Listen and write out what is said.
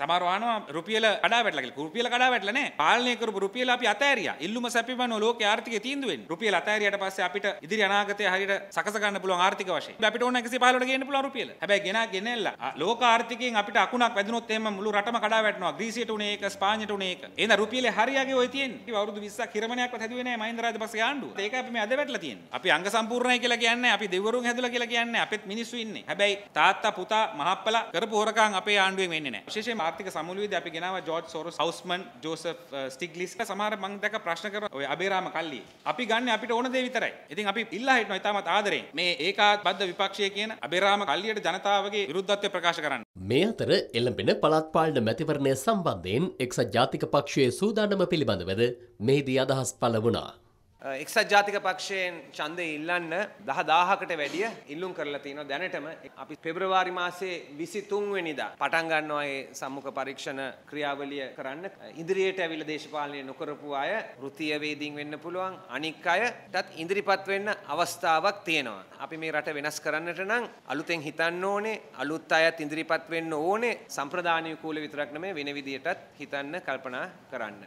සමරවාන රුපියල අඩා වැටලක රුපියල කඩා වැටලන පාලනයකර රුපියල අපි අතෑරිය ඉල්ලුම සැපිමන ලෝක ආර්ථික තීන්දුවෙන් රුපියල අතෑරියට පස්සේ අපිට ඉදිරි අනාගතය හරියට සකස ගන්න පුළුවන් ආර්ථික වශයෙන් අපිට ඕන 115ට ගේන්න පුළුවන් රුපියල හැබැයි ගෙනා ගෙනෙල්ලා ලෝක ආර්ථිකයෙන් අපිට අකුණක් වැදුනොත් එහෙම මුළු රටම කඩා වැටෙනවා ග්‍රීසියට උනේ ඒක ස්පාඤ්ඤයට උනේ ඒක එහෙනම් රුපියලේ හරියගේ ඔය තියෙන්නේ අවුරුදු 20ක් හිරමණයක්වත් හැදුවේ නැහැ මහින්ද රාජපක්ෂ ආණ්ඩුව ඒක අපි මේ අද වැටලා තියෙන්නේ අපි අංග සම්පූර්ණයි කියලා කියන්නේ අපි දෙවරුන් හැදුලා කියලා කියන්නේ අපිත් මිනිස්සු ඉන්නේ හැබැයි තාත්තා පුතා මහප්පලා කරපු හොරකම් අපේ ආණ්ඩුවෙන් වෙන්නේ නැහැ විශේෂයෙන්ම ආර්ථික සමුළුවේදී අපි ගෙනාවා ජෝර්ජ් සොරොස් හවුස්මන් ජෝසප් ස්ටිග්ලිස් සමහර මම දැක ප්‍රශ්න කරන ඔය අබේරාම කල්ලි අපි ගන්න අපිට ඕන දේ විතරයි. ඉතින් අපි ඉල්ලා හිටනවා ඉතාමත් ආදරෙන් මේ ඒකාබද්ධ විපක්ෂය කියන අබේරාම කල්ලියට ජනතාවගේ විරුද්ධත්වය ප්‍රකාශ කරන්න. මේ අතර එළඹෙන පළාත් පාලන මැතිවරණය සම්බන්ධයෙන් එක්සත් ජාතික පක්ෂයේ සූදානම පිළිබඳවද මෙහිදී අදහස් පළ වුණා. එක්සත් ජාතික පක්ෂයෙන් ඡන්දය ඉල්ලන්න දහ දාහකට වැඩිය ඉල්ලුම් කරලා තියෙනවා දැනටම අපි පෙබරවාරි මාසේ 23 වෙනිදා පටන් ගන්නවා මේ සම්මුඛ පරීක්ෂණ ක්‍රියාවලිය කරන්න ඉදිරියට ඇවිල්ලා දේශපාලනය නොකරපු අය වෘත්තීය වේදින් වෙන්න පුළුවන් අනික් අයටත් ඉදිරිපත් වෙන්න අවස්ථාවක් තියෙනවා අපි මේ රට වෙනස් කරන්නට නම් අලුතෙන් හිතන්න ඕනේ අලුත් අයත් ඉදිරිපත් වෙන්න ඕනේ සම්ප්‍රදානික කූල විතරක් නෙමෙයි වෙන විදියටත් හිතන්න කල්පනා කරන්න